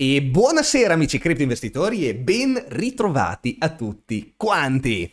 E buonasera amici cripto investitori e ben ritrovati a tutti quanti.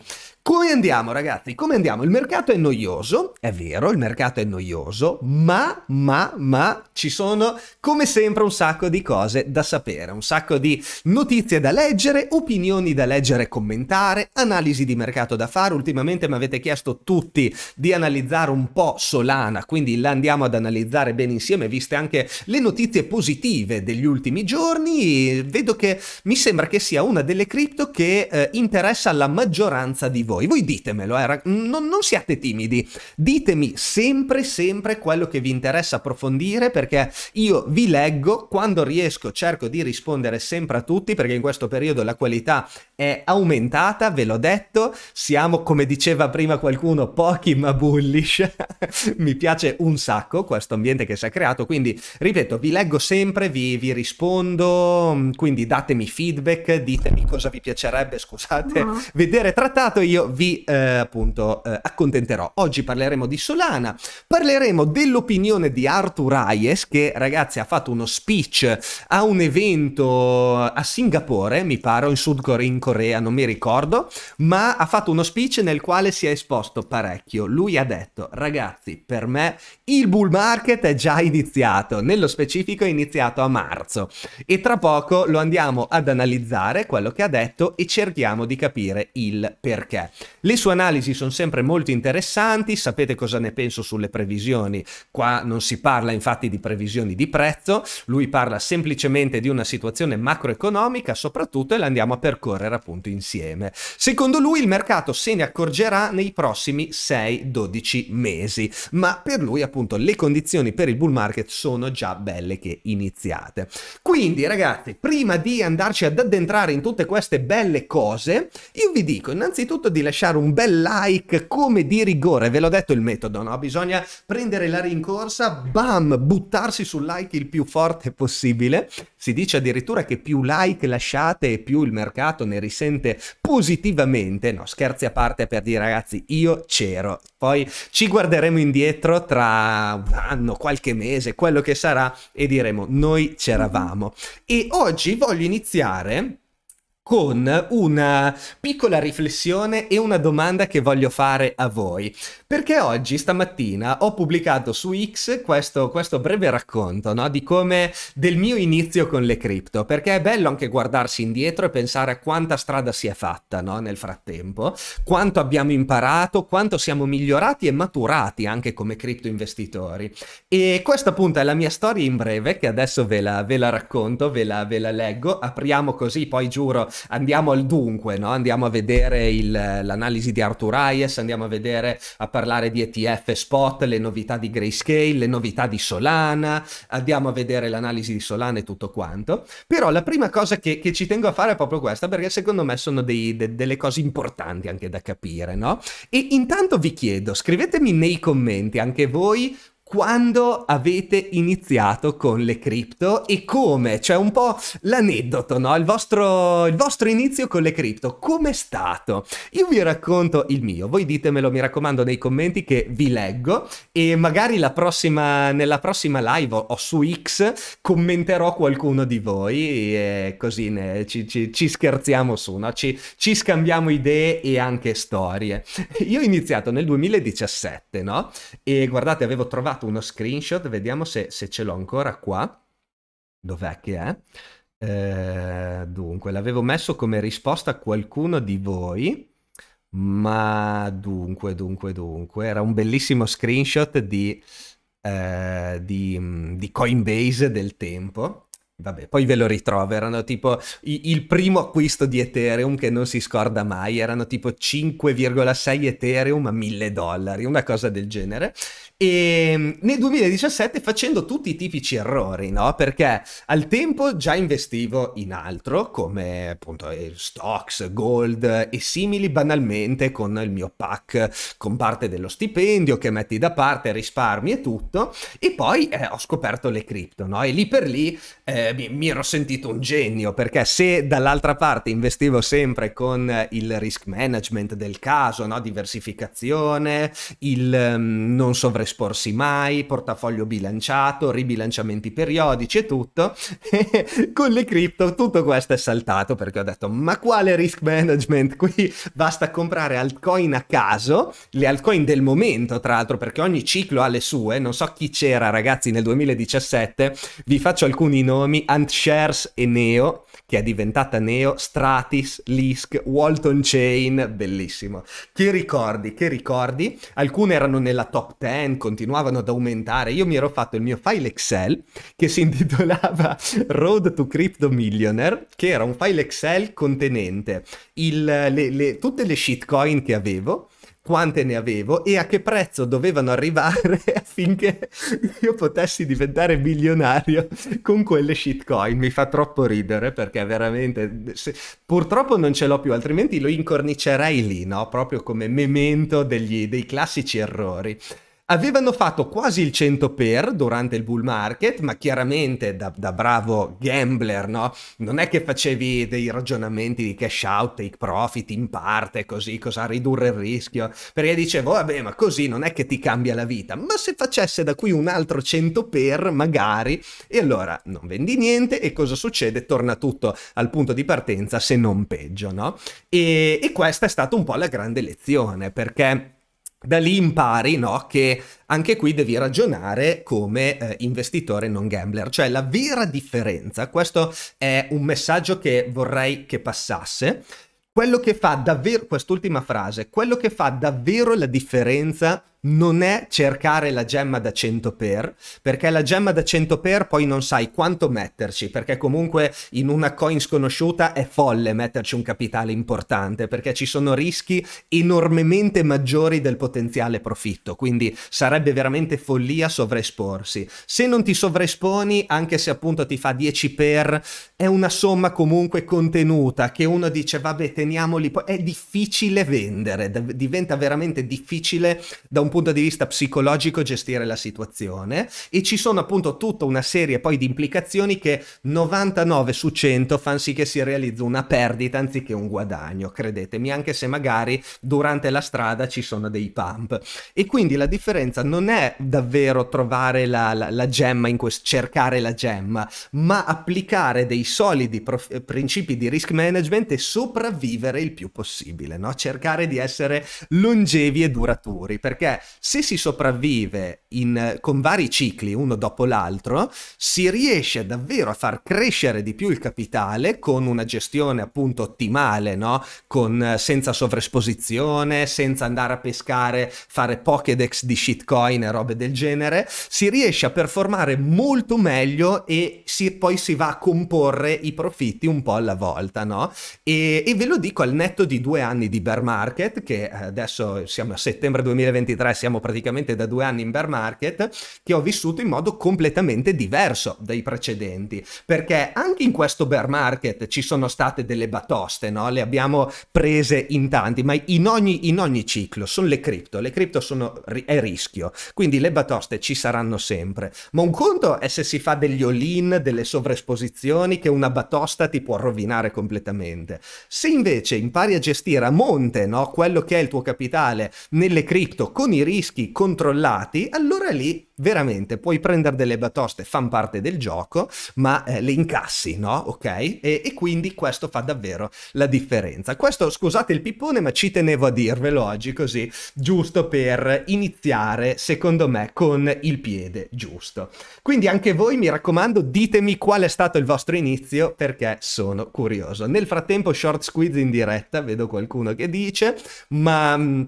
Come andiamo ragazzi? Come andiamo? Il mercato è noioso, è vero, il mercato è noioso, ma, ma, ma ci sono come sempre un sacco di cose da sapere, un sacco di notizie da leggere, opinioni da leggere e commentare, analisi di mercato da fare. Ultimamente mi avete chiesto tutti di analizzare un po' Solana, quindi la andiamo ad analizzare bene insieme, viste anche le notizie positive degli ultimi giorni. Vedo che mi sembra che sia una delle cripto che eh, interessa la maggioranza di voi voi. Voi ditemelo, eh, non, non siate timidi. Ditemi sempre, sempre quello che vi interessa approfondire perché io vi leggo, quando riesco cerco di rispondere sempre a tutti perché in questo periodo la qualità è aumentata, ve l'ho detto, siamo come diceva prima qualcuno pochi ma bullish, mi piace un sacco questo ambiente che si è creato, quindi ripeto vi leggo sempre, vi, vi rispondo, quindi datemi feedback, ditemi cosa vi piacerebbe, scusate, no. Mm. vedere trattato, io vi eh, appunto eh, accontenterò. Oggi parleremo di Solana, parleremo dell'opinione di Arthur Hayes che ragazzi ha fatto uno speech a un evento a Singapore, mi pare, in Sud Corea, Corea, non mi ricordo, ma ha fatto uno speech nel quale si è esposto parecchio. Lui ha detto, ragazzi, per me il bull market è già iniziato, nello specifico è iniziato a marzo e tra poco lo andiamo ad analizzare quello che ha detto e cerchiamo di capire il perché. Le sue analisi sono sempre molto interessanti, sapete cosa ne penso sulle previsioni, qua non si parla infatti di previsioni di prezzo, lui parla semplicemente di una situazione macroeconomica soprattutto e la andiamo a percorrere lavorare appunto insieme. Secondo lui il mercato se ne accorgerà nei prossimi 6-12 mesi, ma per lui appunto le condizioni per il bull market sono già belle che iniziate. Quindi ragazzi, prima di andarci ad addentrare in tutte queste belle cose, io vi dico innanzitutto di lasciare un bel like come di rigore, ve l'ho detto il metodo, no? Bisogna prendere la rincorsa, bam, buttarsi sul like il più forte possibile. Si dice addirittura che più like lasciate e più il mercato ne risente positivamente. No, scherzi a parte per dire ragazzi, io c'ero. Poi ci guarderemo indietro tra un anno, qualche mese, quello che sarà e diremo noi c'eravamo. E oggi voglio iniziare con una piccola riflessione e una domanda che voglio fare a voi. Perché oggi, stamattina, ho pubblicato su X questo, questo breve racconto no? di come del mio inizio con le cripto, perché è bello anche guardarsi indietro e pensare a quanta strada si è fatta no? nel frattempo, quanto abbiamo imparato, quanto siamo migliorati e maturati anche come cripto investitori. E questa appunto è la mia storia in breve, che adesso ve la, ve la racconto, ve la, ve la leggo, apriamo così, poi giuro andiamo al dunque, no? andiamo a vedere il, l'analisi di Arthur Hayes, andiamo a vedere, a parlare di ETF spot, le novità di Grayscale, le novità di Solana, andiamo a vedere l'analisi di Solana e tutto quanto. Però la prima cosa che, che ci tengo a fare è proprio questa, perché secondo me sono dei, de, delle cose importanti anche da capire, no? E intanto vi chiedo, scrivetemi nei commenti anche voi quando avete iniziato con le cripto e come, cioè un po' l'aneddoto, no? Il vostro, il vostro inizio con le cripto, com'è stato? Io vi racconto il mio, voi ditemelo mi raccomando nei commenti che vi leggo e magari la prossima, nella prossima live o, su X commenterò qualcuno di voi e eh, così ne, ci, ci, ci, scherziamo su, no? Ci, ci scambiamo idee e anche storie. Io ho iniziato nel 2017, no? E guardate, avevo trovato fatto uno screenshot, vediamo se, se ce l'ho ancora qua. Dov'è che è? Eh, dunque, l'avevo messo come risposta a qualcuno di voi, ma dunque, dunque, dunque, era un bellissimo screenshot di, eh, di, mm, di Coinbase del tempo. Vabbè, poi ve lo ritrovo, erano tipo i, il primo acquisto di Ethereum che non si scorda mai, erano tipo 5,6 Ethereum a 1000 dollari, una cosa del genere. E ehm, nel 2017 facendo tutti i tipici errori, no? Perché al tempo già investivo in altro, come appunto eh, stocks, gold e simili, banalmente con il mio pack con parte dello stipendio che metti da parte, risparmi e tutto. E poi eh, ho scoperto le cripto, no? E lì per lì eh, mi, mi ero sentito un genio, perché se dall'altra parte investivo sempre con il risk management del caso, no? Diversificazione, il um, non sovrastruttura esporsi mai, portafoglio bilanciato, ribilanciamenti periodici e tutto. Con le cripto tutto questo è saltato perché ho detto ma quale risk management qui? Basta comprare altcoin a caso, le altcoin del momento tra l'altro perché ogni ciclo ha le sue, non so chi c'era ragazzi nel 2017, vi faccio alcuni nomi, Antshares e Neo, che è diventata Neo, Stratis, Lisk, Walton Chain, bellissimo. Che ricordi, che ricordi? Alcune erano nella top 10, Pen continuavano ad aumentare. Io mi ero fatto il mio file Excel che si intitolava Road to Crypto Millionaire, che era un file Excel contenente il, le, le, tutte le shitcoin che avevo, quante ne avevo e a che prezzo dovevano arrivare affinché io potessi diventare milionario con quelle shitcoin. Mi fa troppo ridere perché veramente se, purtroppo non ce l'ho più, altrimenti lo incornicerei lì, no? Proprio come memento degli, dei classici errori. Avevano fatto quasi il 100 per durante il bull market, ma chiaramente da, da bravo gambler, no? Non è che facevi dei ragionamenti di cash out, take profit in parte, così, cosa ridurre il rischio, perché dicevo, vabbè, ma così non è che ti cambia la vita, ma se facesse da qui un altro 100 per, magari, e allora non vendi niente e cosa succede? Torna tutto al punto di partenza, se non peggio, no? E, e questa è stata un po' la grande lezione, perché da lì impari no, che anche qui devi ragionare come eh, investitore non gambler. Cioè la vera differenza, questo è un messaggio che vorrei che passasse, quello che fa davvero, quest'ultima frase, quello che fa davvero la differenza non è cercare la gemma da 100 per, perché la gemma da 100 per poi non sai quanto metterci, perché comunque in una coin sconosciuta è folle metterci un capitale importante, perché ci sono rischi enormemente maggiori del potenziale profitto, quindi sarebbe veramente follia sovraesporsi. Se non ti sovraesponi, anche se appunto ti fa 10 per, è una somma comunque contenuta che uno dice vabbè teniamoli, è difficile vendere, diventa veramente difficile da un punto punto di vista psicologico gestire la situazione e ci sono appunto tutta una serie poi di implicazioni che 99 su 100 fanno sì che si realizzi una perdita anziché un guadagno, credetemi, anche se magari durante la strada ci sono dei pump. E quindi la differenza non è davvero trovare la, la, la gemma, in quest- cercare la gemma, ma applicare dei solidi prof- eh, principi di risk management e sopravvivere il più possibile, no? cercare di essere longevi e duraturi, perché se si sopravvive in, con vari cicli uno dopo l'altro, si riesce davvero a far crescere di più il capitale con una gestione appunto ottimale, no? con, senza sovraesposizione, senza andare a pescare, fare Pokédex di shitcoin e robe del genere, si riesce a performare molto meglio e si, poi si va a comporre i profitti un po' alla volta. No? E, e ve lo dico al netto di due anni di bear market, che adesso siamo a settembre 2023, 2023, siamo praticamente da due anni in bear market, che ho vissuto in modo completamente diverso dai precedenti, perché anche in questo bear market ci sono state delle batoste, no? le abbiamo prese in tanti, ma in ogni, in ogni ciclo sono le cripto, le cripto sono è rischio, quindi le batoste ci saranno sempre, ma un conto è se si fa degli all-in, delle sovraesposizioni che una batosta ti può rovinare completamente. Se invece impari a gestire a monte no? quello che è il tuo capitale nelle cripto con alcuni rischi controllati, allora lì veramente puoi prendere delle batoste, fan parte del gioco, ma eh, le incassi, no? Ok? E, e, quindi questo fa davvero la differenza. Questo, scusate il pippone, ma ci tenevo a dirvelo oggi così, giusto per iniziare, secondo me, con il piede giusto. Quindi anche voi, mi raccomando, ditemi qual è stato il vostro inizio, perché sono curioso. Nel frattempo, short squeeze in diretta, vedo qualcuno che dice, ma... Mm,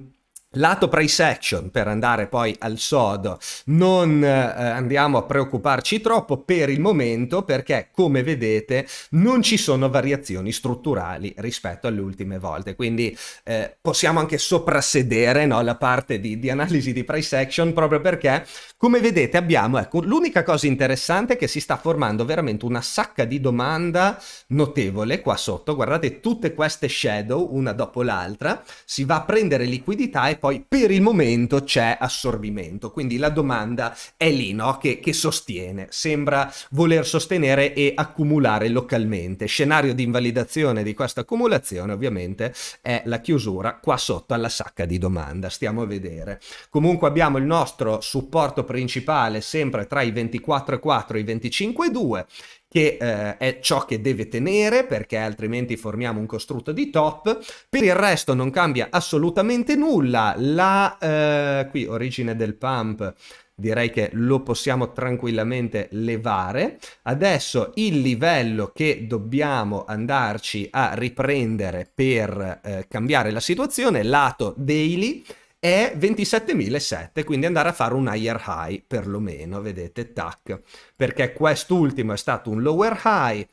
Lato price action, per andare poi al sodo, non eh, andiamo a preoccuparci troppo per il momento perché, come vedete, non ci sono variazioni strutturali rispetto alle ultime volte. Quindi eh, possiamo anche soprassedere no, la parte di, di, analisi di price action proprio perché, come vedete, abbiamo ecco, l'unica cosa interessante è che si sta formando veramente una sacca di domanda notevole qua sotto. Guardate tutte queste shadow, una dopo l'altra, si va a prendere liquidità e poi per il momento c'è assorbimento. Quindi la domanda è lì, no? Che, che sostiene, sembra voler sostenere e accumulare localmente. Scenario di invalidazione di questa accumulazione ovviamente è la chiusura qua sotto alla sacca di domanda. Stiamo a vedere. Comunque abbiamo il nostro supporto principale sempre tra i 24,4 e i 25,2 che eh, è ciò che deve tenere perché altrimenti formiamo un costrutto di top. Per il resto non cambia assolutamente nulla. La eh, qui origine del pump direi che lo possiamo tranquillamente levare. Adesso il livello che dobbiamo andarci a riprendere per eh, cambiare la situazione, lato daily, è 27.007, quindi andare a fare un higher high perlomeno, vedete, tac, perché quest'ultimo è stato un lower high,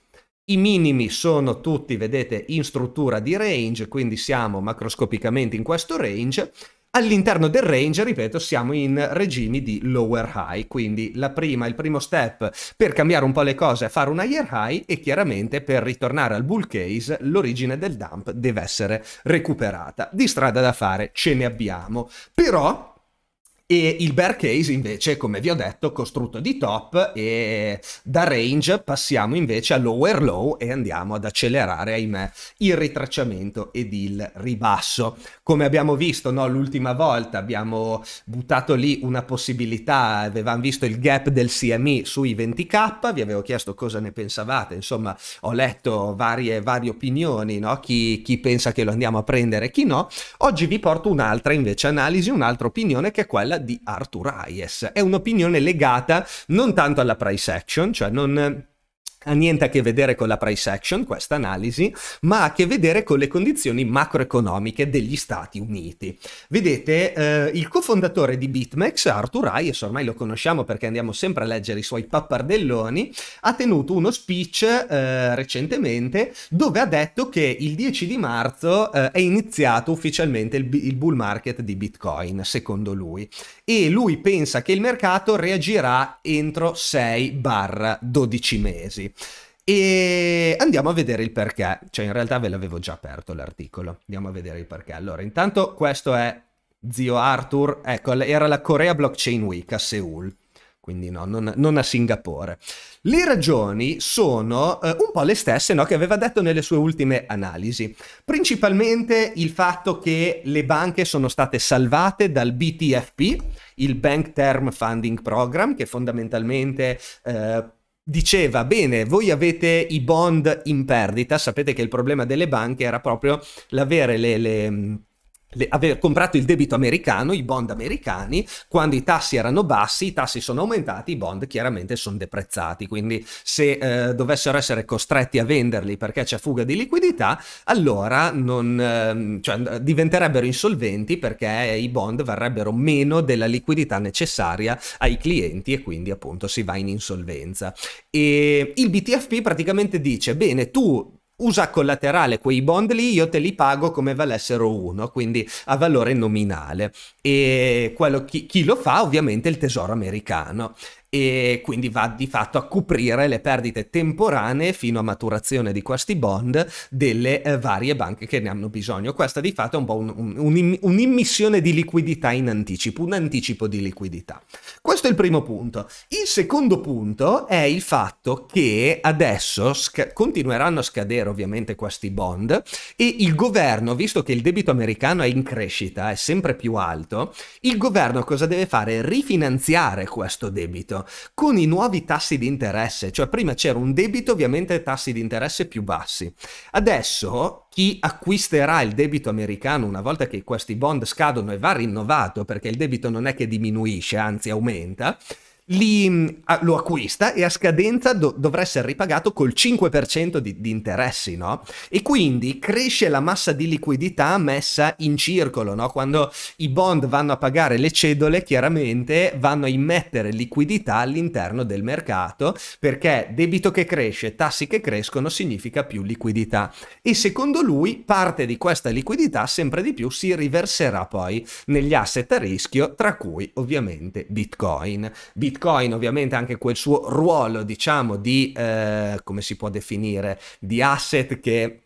i minimi sono tutti, vedete, in struttura di range, quindi siamo macroscopicamente in questo range All'interno del range, ripeto, siamo in regimi di lower high, quindi prima, il primo step per cambiare un po' le cose è fare un higher high e chiaramente per ritornare al bull case l'origine del dump deve essere recuperata. Di strada da fare ce ne abbiamo, però e il bear case invece, come vi ho detto, costrutto di top e da range passiamo invece a lower low e andiamo ad accelerare, ahimè, il ritracciamento ed il ribasso. Come abbiamo visto no, l'ultima volta, abbiamo buttato lì una possibilità, avevamo visto il gap del CME sui 20k, vi avevo chiesto cosa ne pensavate, insomma ho letto varie, varie opinioni, no? chi, chi pensa che lo andiamo a prendere e chi no. Oggi vi porto un'altra invece analisi, un'altra opinione che è quella quella di Arthur Hayes. È un'opinione legata non tanto alla price action, cioè non ha niente a che vedere con la price action, questa analisi, ma ha a che vedere con le condizioni macroeconomiche degli Stati Uniti. Vedete, eh, il cofondatore di BitMEX, Arthur Hayes, ormai lo conosciamo perché andiamo sempre a leggere i suoi pappardelloni, ha tenuto uno speech eh, recentemente dove ha detto che il 10 di marzo eh, è iniziato ufficialmente il, il bull market di Bitcoin, secondo lui e lui pensa che il mercato reagirà entro 6-12 mesi. E andiamo a vedere il perché, cioè in realtà ve l'avevo già aperto l'articolo, andiamo a vedere il perché. Allora, intanto questo è zio Arthur, ecco, era la Corea Blockchain Week a Seoul quindi no, non, non, a Singapore. Le ragioni sono eh, un po' le stesse no, che aveva detto nelle sue ultime analisi, principalmente il fatto che le banche sono state salvate dal BTFP, il Bank Term Funding Program, che fondamentalmente... Eh, diceva bene voi avete i bond in perdita sapete che il problema delle banche era proprio l'avere le, le le, aver comprato il debito americano, i bond americani, quando i tassi erano bassi, i tassi sono aumentati, i bond chiaramente sono deprezzati. Quindi se eh, dovessero essere costretti a venderli perché c'è fuga di liquidità, allora non, eh, cioè, diventerebbero insolventi perché i bond varrebbero meno della liquidità necessaria ai clienti e quindi appunto si va in insolvenza. E il BTFP praticamente dice, bene, tu usa collaterale quei bond lì, io te li pago come valessero uno, quindi a valore nominale. E quello, chi, chi lo fa ovviamente il tesoro americano e quindi va di fatto a coprire le perdite temporanee fino a maturazione di questi bond delle eh, varie banche che ne hanno bisogno. Questa di fatto è un po' un'immissione un, un, un di liquidità in anticipo, un anticipo di liquidità. Questo è il primo punto. Il secondo punto è il fatto che adesso continueranno a scadere ovviamente questi bond e il governo, visto che il debito americano è in crescita, è sempre più alto, il governo cosa deve fare? Rifinanziare questo debito con i nuovi tassi di interesse, cioè prima c'era un debito ovviamente tassi di interesse più bassi. Adesso chi acquisterà il debito americano una volta che questi bond scadono e va rinnovato perché il debito non è che diminuisce, anzi aumenta, li, mm, a, lo acquista e a scadenza do, dovrà essere ripagato col 5% di, di, interessi, no? E quindi cresce la massa di liquidità messa in circolo, no? Quando i bond vanno a pagare le cedole, chiaramente vanno a immettere liquidità all'interno del mercato, perché debito che cresce, tassi che crescono, significa più liquidità. E secondo lui parte di questa liquidità sempre di più si riverserà poi negli asset a rischio, tra cui ovviamente Bitcoin, Bitcoin Bitcoin ovviamente anche quel suo ruolo diciamo di eh, come si può definire di asset che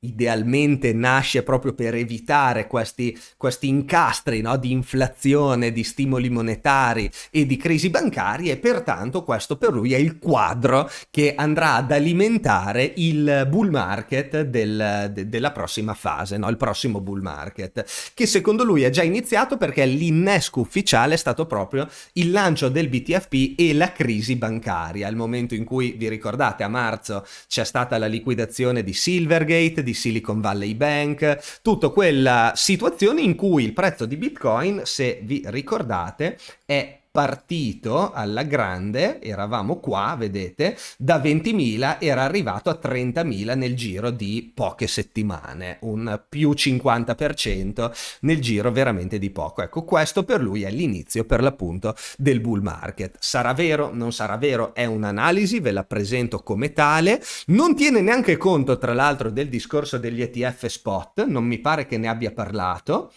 idealmente nasce proprio per evitare questi, questi incastri no? di inflazione, di stimoli monetari e di crisi bancarie e pertanto questo per lui è il quadro che andrà ad alimentare il bull market del, de, della prossima fase, no? il prossimo bull market, che secondo lui è già iniziato perché l'innesco ufficiale è stato proprio il lancio del BTFP e la crisi bancaria, il momento in cui vi ricordate a marzo c'è stata la liquidazione di Silvergate, di Silicon Valley Bank, tutta quella situazione in cui il prezzo di Bitcoin, se vi ricordate, è partito alla grande, eravamo qua, vedete, da 20.000 era arrivato a 30.000 nel giro di poche settimane, un più 50% nel giro veramente di poco. Ecco, questo per lui è l'inizio per l'appunto del bull market. Sarà vero, non sarà vero, è un'analisi, ve la presento come tale, non tiene neanche conto tra l'altro del discorso degli ETF spot, non mi pare che ne abbia parlato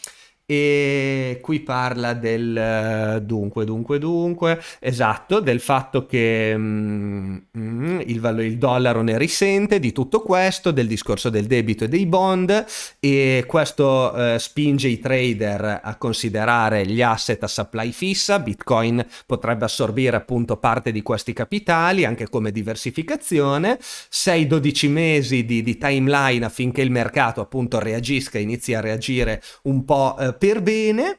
e qui parla del eh, dunque, dunque, dunque, esatto, del fatto che mm, mm, il, valo, il, dollaro ne risente di tutto questo, del discorso del debito e dei bond e questo eh, spinge i trader a considerare gli asset a supply fissa, Bitcoin potrebbe assorbire appunto parte di questi capitali anche come diversificazione, 6-12 mesi di, di timeline affinché il mercato appunto reagisca, inizi a reagire un po' eh, per bene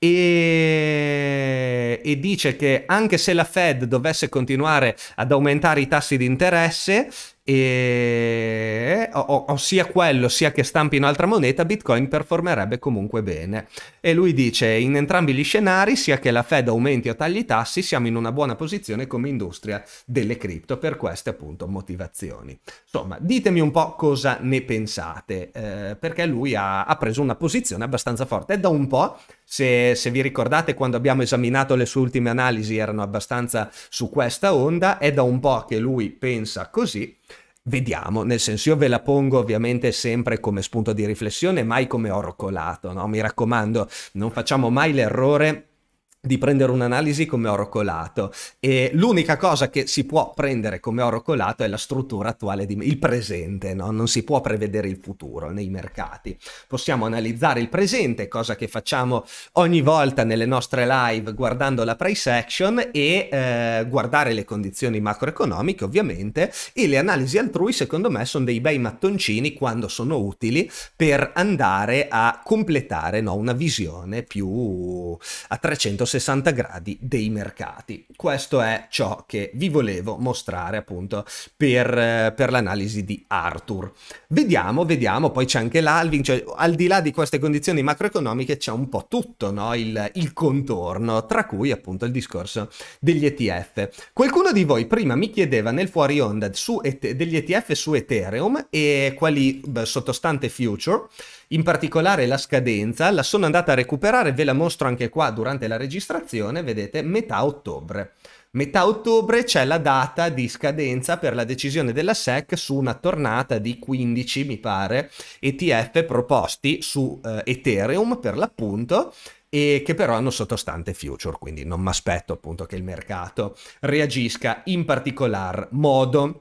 e... e, dice che anche se la Fed dovesse continuare ad aumentare i tassi di interesse, e eh, o, o, sia quello sia che stampi un'altra moneta bitcoin performerebbe comunque bene e lui dice in entrambi gli scenari sia che la Fed aumenti o tagli i tassi siamo in una buona posizione come industria delle cripto per queste appunto motivazioni insomma ditemi un po' cosa ne pensate eh, perché lui ha, ha preso una posizione abbastanza forte è da un po' Se, se, vi ricordate quando abbiamo esaminato le sue ultime analisi erano abbastanza su questa onda, è da un po' che lui pensa così. Vediamo, nel senso io ve la pongo ovviamente sempre come spunto di riflessione, mai come orcolato, no? Mi raccomando, non facciamo mai l'errore di prendere un'analisi come oro colato e l'unica cosa che si può prendere come oro colato è la struttura attuale di, il presente no? non si può prevedere il futuro nei mercati possiamo analizzare il presente cosa che facciamo ogni volta nelle nostre live guardando la price action e eh, guardare le condizioni macroeconomiche ovviamente e le analisi altrui secondo me sono dei bei mattoncini quando sono utili per andare a completare no? una visione più a 360 360 gradi dei mercati. Questo è ciò che vi volevo mostrare appunto per, eh, per l'analisi di Arthur. Vediamo, vediamo, poi c'è anche l'Alvin, cioè al di là di queste condizioni macroeconomiche c'è un po' tutto no? il, il contorno, tra cui appunto il discorso degli ETF. Qualcuno di voi prima mi chiedeva nel fuori onda su et- degli ETF su Ethereum e quali beh, sottostante future in particolare la scadenza, la sono andata a recuperare, ve la mostro anche qua durante la registrazione, vedete, metà ottobre. Metà ottobre c'è la data di scadenza per la decisione della SEC su una tornata di 15, mi pare, ETF proposti su eh, Ethereum per l'appunto e che però hanno sottostante future, quindi non mi aspetto appunto che il mercato reagisca in particolar modo.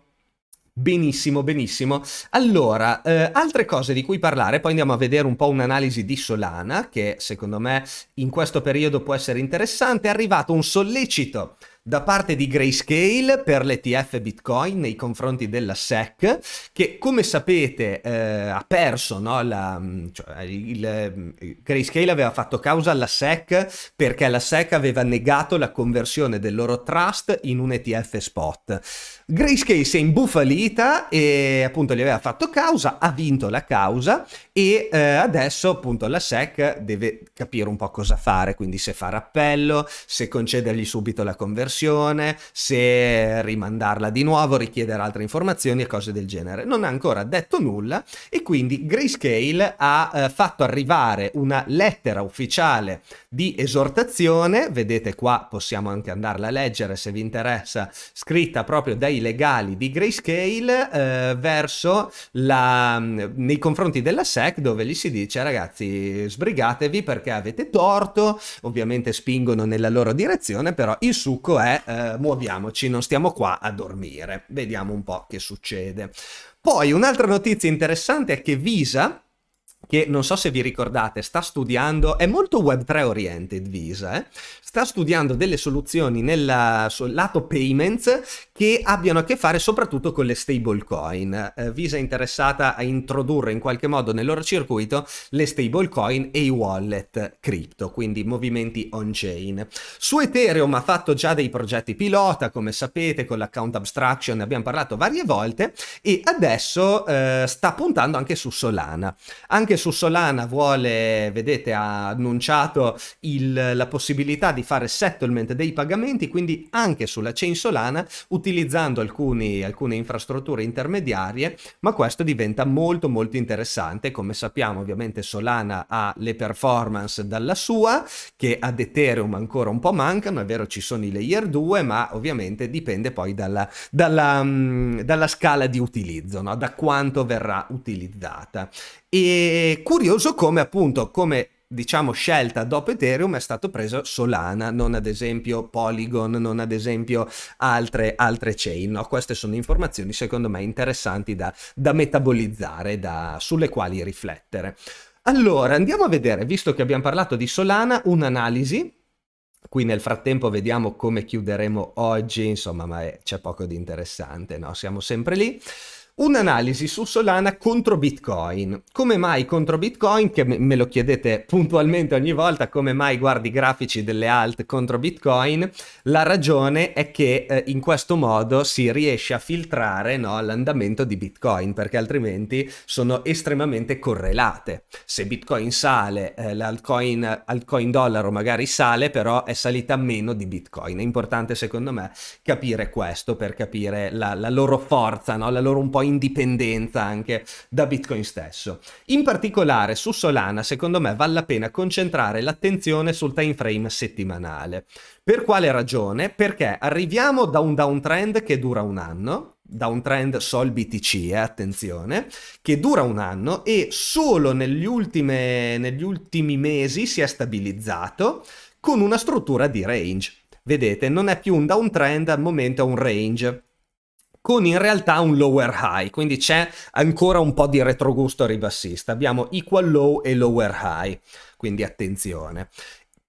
Benissimo, benissimo. Allora, eh, altre cose di cui parlare, poi andiamo a vedere un po' un'analisi di Solana, che secondo me in questo periodo può essere interessante. È arrivato un sollecito da parte di Grayscale per l'ETF Bitcoin nei confronti della SEC, che come sapete eh, ha perso, no? la, mm, cioè, il, eh, Grayscale aveva fatto causa alla SEC perché la SEC aveva negato la conversione del loro trust in un ETF spot. Grayscale si è imbufalita e appunto gli aveva fatto causa, ha vinto la causa e eh, adesso appunto la SEC deve capire un po' cosa fare, quindi se fare appello, se concedergli subito la conversione, se rimandarla di nuovo, richiedere altre informazioni e cose del genere. Non ha ancora detto nulla e quindi Grayscale ha eh, fatto arrivare una lettera ufficiale di esortazione, vedete qua possiamo anche andarla a leggere se vi interessa, scritta proprio dai dai legali di Grayscale eh, verso la, mm, nei confronti della SEC dove gli si dice ragazzi sbrigatevi perché avete torto, ovviamente spingono nella loro direzione, però il succo è eh, muoviamoci, non stiamo qua a dormire, vediamo un po' che succede. Poi un'altra notizia interessante è che Visa, che non so se vi ricordate, sta studiando, è molto Web3 oriented Visa, eh? sta studiando delle soluzioni nel lato payments che abbiano a che fare soprattutto con le stablecoin. Eh, Visa è interessata a introdurre in qualche modo nel loro circuito le stablecoin e i wallet crypto, quindi movimenti on-chain. Su Ethereum ha fatto già dei progetti pilota, come sapete, con l'account abstraction ne abbiamo parlato varie volte e adesso eh, sta puntando anche su Solana. Anche su Solana vuole, vedete, ha annunciato il, la possibilità di di fare settlement dei pagamenti, quindi anche sulla chain Solana utilizzando alcuni, alcune infrastrutture intermediarie, ma questo diventa molto molto interessante. Come sappiamo ovviamente Solana ha le performance dalla sua, che ad Ethereum ancora un po' mancano, è vero ci sono i layer 2, ma ovviamente dipende poi dalla, dalla, mm, dalla scala di utilizzo, no? da quanto verrà utilizzata. E curioso come appunto, come diciamo scelta dopo Ethereum è stato preso Solana, non ad esempio Polygon, non ad esempio altre, altre chain. No? Queste sono informazioni secondo me interessanti da, da metabolizzare, da, sulle quali riflettere. Allora, andiamo a vedere, visto che abbiamo parlato di Solana, un'analisi Qui nel frattempo vediamo come chiuderemo oggi, insomma, ma c'è poco di interessante, no? Siamo sempre lì. Un'analisi su Solana contro Bitcoin. Come mai contro Bitcoin? Che me lo chiedete puntualmente ogni volta, come mai guardi i grafici delle alt contro Bitcoin? La ragione è che eh, in questo modo si riesce a filtrare no, l'andamento di Bitcoin, perché altrimenti sono estremamente correlate. Se Bitcoin sale, eh, l'altcoin altcoin dollaro magari sale, però è salita meno di Bitcoin. È importante secondo me capire questo per capire la, la loro forza, no? la loro un po' indipendenza anche da Bitcoin stesso. In particolare su Solana, secondo me, vale la pena concentrare l'attenzione sul time frame settimanale. Per quale ragione? Perché arriviamo da un downtrend che dura un anno, da un trend Sol BTC, eh, attenzione, che dura un anno e solo negli, ultime, negli ultimi mesi si è stabilizzato con una struttura di range. Vedete, non è più un downtrend, al momento è un range con in realtà un lower high, quindi c'è ancora un po' di retrogusto ribassista. Abbiamo equal low e lower high, quindi attenzione.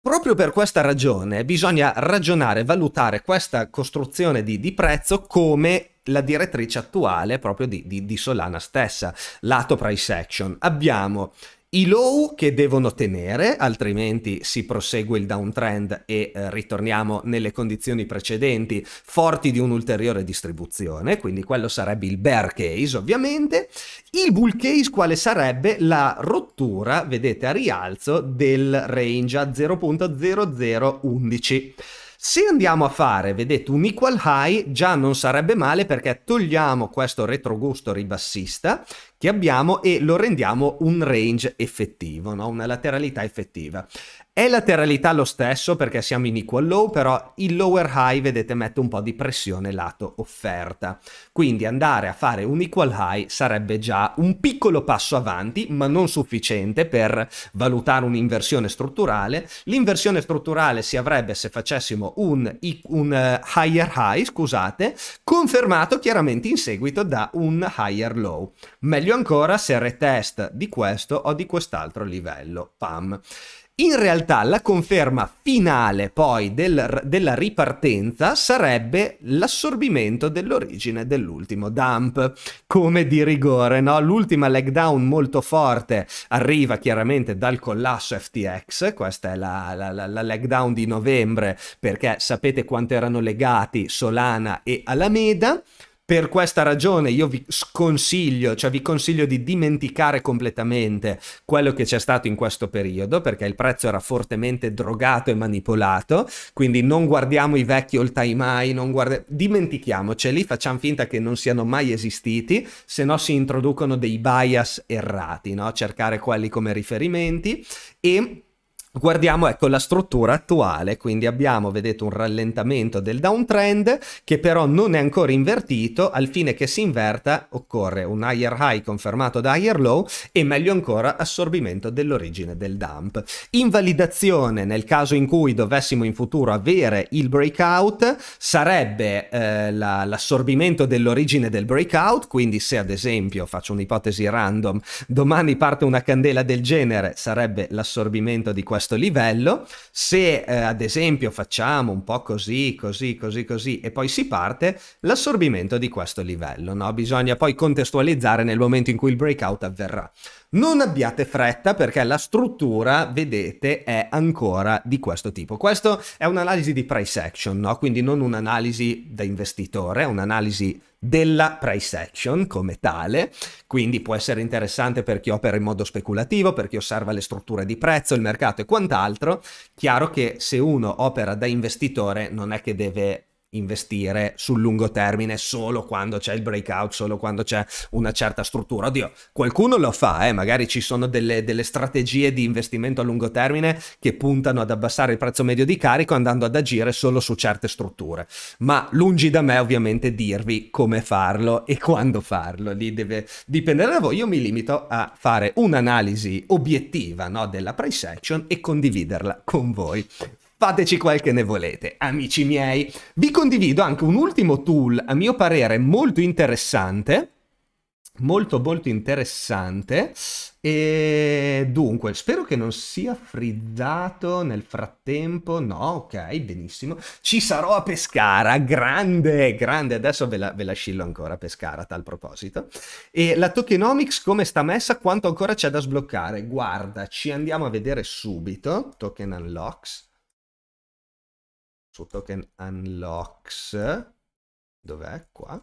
Proprio per questa ragione bisogna ragionare, valutare questa costruzione di, di prezzo come la direttrice attuale proprio di, di, di Solana stessa, lato price action. Abbiamo i low che devono tenere, altrimenti si prosegue il downtrend e eh, ritorniamo nelle condizioni precedenti, forti di un'ulteriore distribuzione, quindi quello sarebbe il bear case ovviamente. Il bull case quale sarebbe la rottura, vedete a rialzo, del range a 0.0011. Se andiamo a fare, vedete, un equal high già non sarebbe male perché togliamo questo retrogusto ribassista che abbiamo e lo rendiamo un range effettivo, no? una lateralità effettiva. È lateralità lo stesso perché siamo in equal low, però il lower high, vedete, mette un po' di pressione lato offerta. Quindi andare a fare un equal high sarebbe già un piccolo passo avanti, ma non sufficiente per valutare un'inversione strutturale. L'inversione strutturale si avrebbe se facessimo un, un eh, higher high, scusate, confermato chiaramente in seguito da un higher low. Meglio ancora se retest di questo o di quest'altro livello, pam. In realtà la conferma finale poi del, della ripartenza sarebbe l'assorbimento dell'origine dell'ultimo dump, come di rigore, no? L'ultima leg down molto forte arriva chiaramente dal collasso FTX, questa è la, la, la, la leg down di novembre perché sapete quanto erano legati Solana e Alameda. Per questa ragione io vi sconsiglio, cioè vi consiglio di dimenticare completamente quello che c'è stato in questo periodo, perché il prezzo era fortemente drogato e manipolato, quindi non guardiamo i vecchi all time high, non guardi... dimentichiamoceli, facciamo finta che non siano mai esistiti, se no si introducono dei bias errati, no? cercare quelli come riferimenti e Guardiamo ecco la struttura attuale, quindi abbiamo vedete un rallentamento del downtrend che però non è ancora invertito, al fine che si inverta occorre un higher high confermato da higher low e meglio ancora assorbimento dell'origine del dump. Invalidazione nel caso in cui dovessimo in futuro avere il breakout sarebbe eh, la, l'assorbimento dell'origine del breakout, quindi se ad esempio faccio un'ipotesi random, domani parte una candela del genere sarebbe l'assorbimento di questa questo livello, se eh, ad esempio facciamo un po' così, così, così, così e poi si parte, l'assorbimento di questo livello, no? bisogna poi contestualizzare nel momento in cui il breakout avverrà. Non abbiate fretta perché la struttura, vedete, è ancora di questo tipo. Questa è un'analisi di price action, no? quindi non un'analisi da investitore, è un'analisi della price action come tale, quindi può essere interessante per chi opera in modo speculativo, per chi osserva le strutture di prezzo, il mercato e quant'altro. Chiaro che se uno opera da investitore non è che deve investire sul lungo termine solo quando c'è il breakout, solo quando c'è una certa struttura. Oddio, qualcuno lo fa, eh? magari ci sono delle, delle, strategie di investimento a lungo termine che puntano ad abbassare il prezzo medio di carico andando ad agire solo su certe strutture. Ma lungi da me ovviamente dirvi come farlo e quando farlo, lì deve dipendere da voi. Io mi limito a fare un'analisi obiettiva no, della price action e condividerla con voi. Fateci quel che ne volete, amici miei. Vi condivido anche un ultimo tool, a mio parere, molto interessante. Molto, molto interessante. E dunque, spero che non sia frizzato nel frattempo. No, ok, benissimo. Ci sarò a Pescara, grande, grande. Adesso ve la, ve la scillo ancora a Pescara a tal proposito. E la tokenomics come sta messa? Quanto ancora c'è da sbloccare? Guarda, ci andiamo a vedere subito. Token unlocks su token unlocks dov'è qua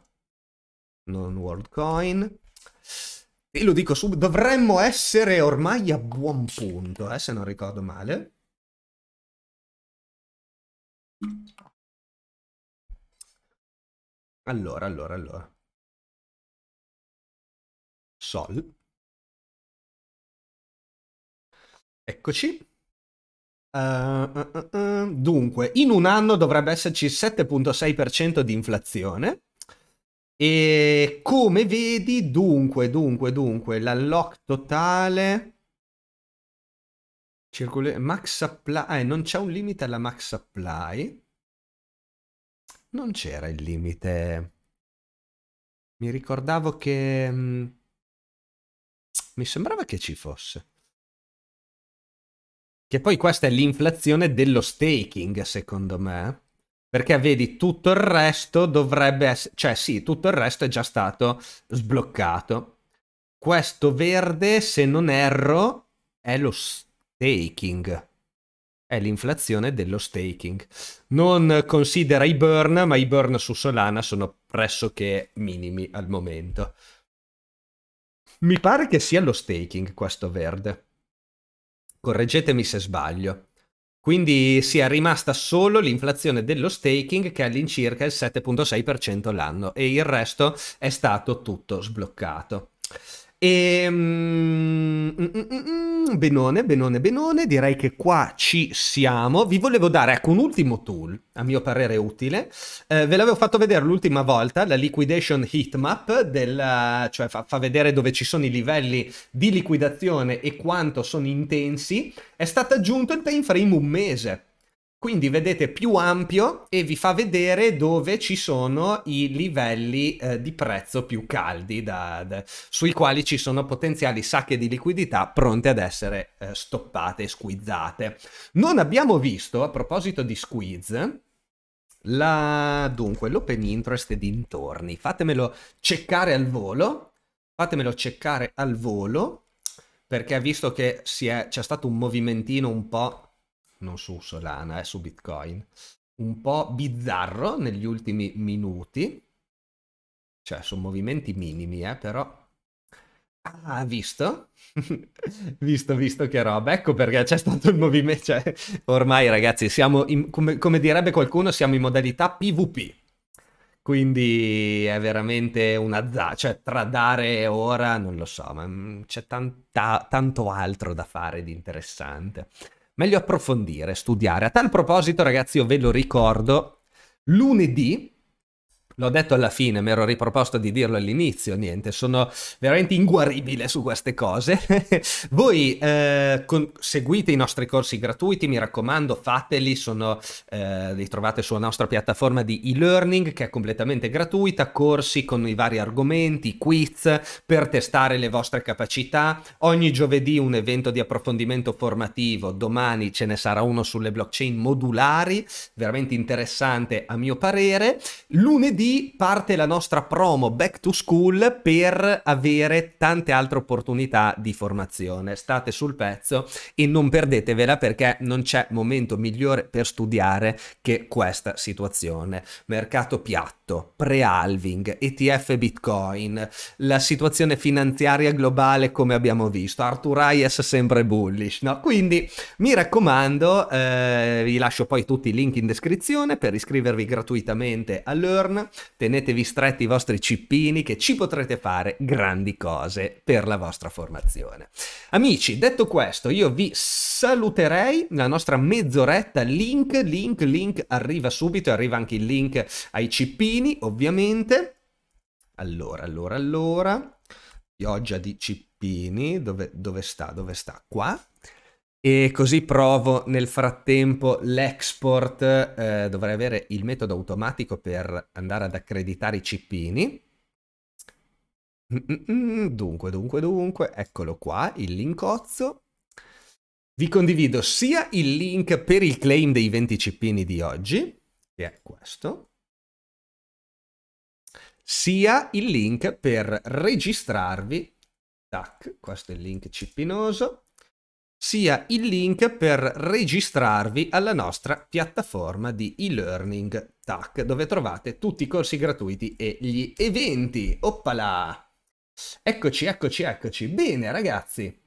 non world coin e lo dico subito dovremmo essere ormai a buon punto eh, se non ricordo male allora allora allora sol eccoci Uh, uh, uh, dunque, in un anno dovrebbe esserci 7.6% di inflazione. E come vedi, dunque, dunque, dunque, l'alloc totale... Circule... Max supply... Eh, non c'è un limite alla max supply. Non c'era il limite... Mi ricordavo che... Mm, mi sembrava che ci fosse. Che poi questa è l'inflazione dello staking, secondo me. Perché vedi, tutto il resto dovrebbe essere... Cioè sì, tutto il resto è già stato sbloccato. Questo verde, se non erro, è lo staking. È l'inflazione dello staking. Non considera i burn, ma i burn su Solana sono pressoché minimi al momento. Mi pare che sia lo staking questo verde correggetemi se sbaglio. Quindi si è rimasta solo l'inflazione dello staking che è all'incirca il 7.6% l'anno e il resto è stato tutto sbloccato. E, ehm, mm, mm, mm, mm, benone, benone, benone, direi che qua ci siamo. Vi volevo dare ecco, un ultimo tool, a mio parere utile. Eh, ve l'avevo fatto vedere l'ultima volta, la liquidation heatmap, del, cioè fa, fa vedere dove ci sono i livelli di liquidazione e quanto sono intensi. È stato aggiunto il time frame un mese quindi vedete più ampio e vi fa vedere dove ci sono i livelli eh, di prezzo più caldi da, da, sui quali ci sono potenziali sacche di liquidità pronte ad essere eh, stoppate squizzate. Non abbiamo visto, a proposito di squeeze, la... dunque l'open interest e dintorni. Fatemelo checkare al volo, fatemelo checkare al volo, perché visto che c'è stato un movimentino un po' non su Solana, è eh, su Bitcoin, un po' bizzarro negli ultimi minuti, cioè sono movimenti minimi, eh, però... Ah, visto? visto, visto che roba, ecco perché c'è stato il movimento, cioè, ormai ragazzi siamo, in, come, come direbbe qualcuno, siamo in modalità PvP, quindi è veramente una za- cioè tradare ora non lo so, ma mm, c'è tanta, tanto altro da fare di interessante meglio approfondire, studiare. A tal proposito, ragazzi, io ve lo ricordo, lunedì L'ho detto alla fine, mi ero riproposto di dirlo all'inizio, niente, sono veramente inguaribile su queste cose. Voi eh, con, seguite i nostri corsi gratuiti, mi raccomando, fateli, sono, eh, li trovate sulla nostra piattaforma di e-learning che è completamente gratuita, corsi con i vari argomenti, quiz per testare le vostre capacità, ogni giovedì un evento di approfondimento formativo, domani ce ne sarà uno sulle blockchain modulari, veramente interessante a mio parere, lunedì parte la nostra promo Back to School per avere tante altre opportunità di formazione. State sul pezzo e non perdetevela perché non c'è momento migliore per studiare che questa situazione. Mercato piatto, pre-halving, ETF Bitcoin, la situazione finanziaria globale come abbiamo visto, Arthur Hayes sempre bullish, no? Quindi mi raccomando, eh, vi lascio poi tutti i link in descrizione per iscrivervi gratuitamente a Learn tenetevi stretti i vostri cippini che ci potrete fare grandi cose per la vostra formazione. Amici, detto questo, io vi saluterei la nostra mezz'oretta link, link, link arriva subito, arriva anche il link ai cippini, ovviamente. Allora, allora, allora. Pioggia di cippini, dove, dove sta? Dove sta? Qua? E così provo nel frattempo l'export, eh, dovrei avere il metodo automatico per andare ad accreditare i cippini. Dunque, dunque, dunque, eccolo qua, il linkozzo. Vi condivido sia il link per il claim dei 20 cippini di oggi, che è questo, sia il link per registrarvi. Tac, questo è il link cippinoso sia il link per registrarvi alla nostra piattaforma di e-learning TAC, dove trovate tutti i corsi gratuiti e gli eventi. Oppala! Eccoci, eccoci, eccoci. Bene, ragazzi.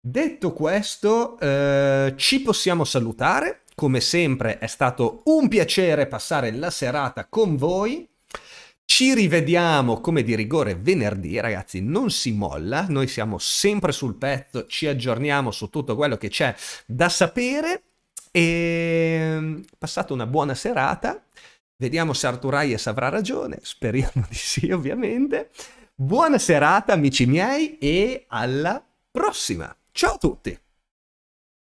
Detto questo, eh, ci possiamo salutare. Come sempre è stato un piacere passare la serata con voi. Ci rivediamo come di rigore venerdì, ragazzi, non si molla, noi siamo sempre sul pezzo, ci aggiorniamo su tutto quello che c'è da sapere e ehm, passate una buona serata, vediamo se Arturaies avrà ragione, speriamo di sì ovviamente. Buona serata amici miei e alla prossima! Ciao a tutti!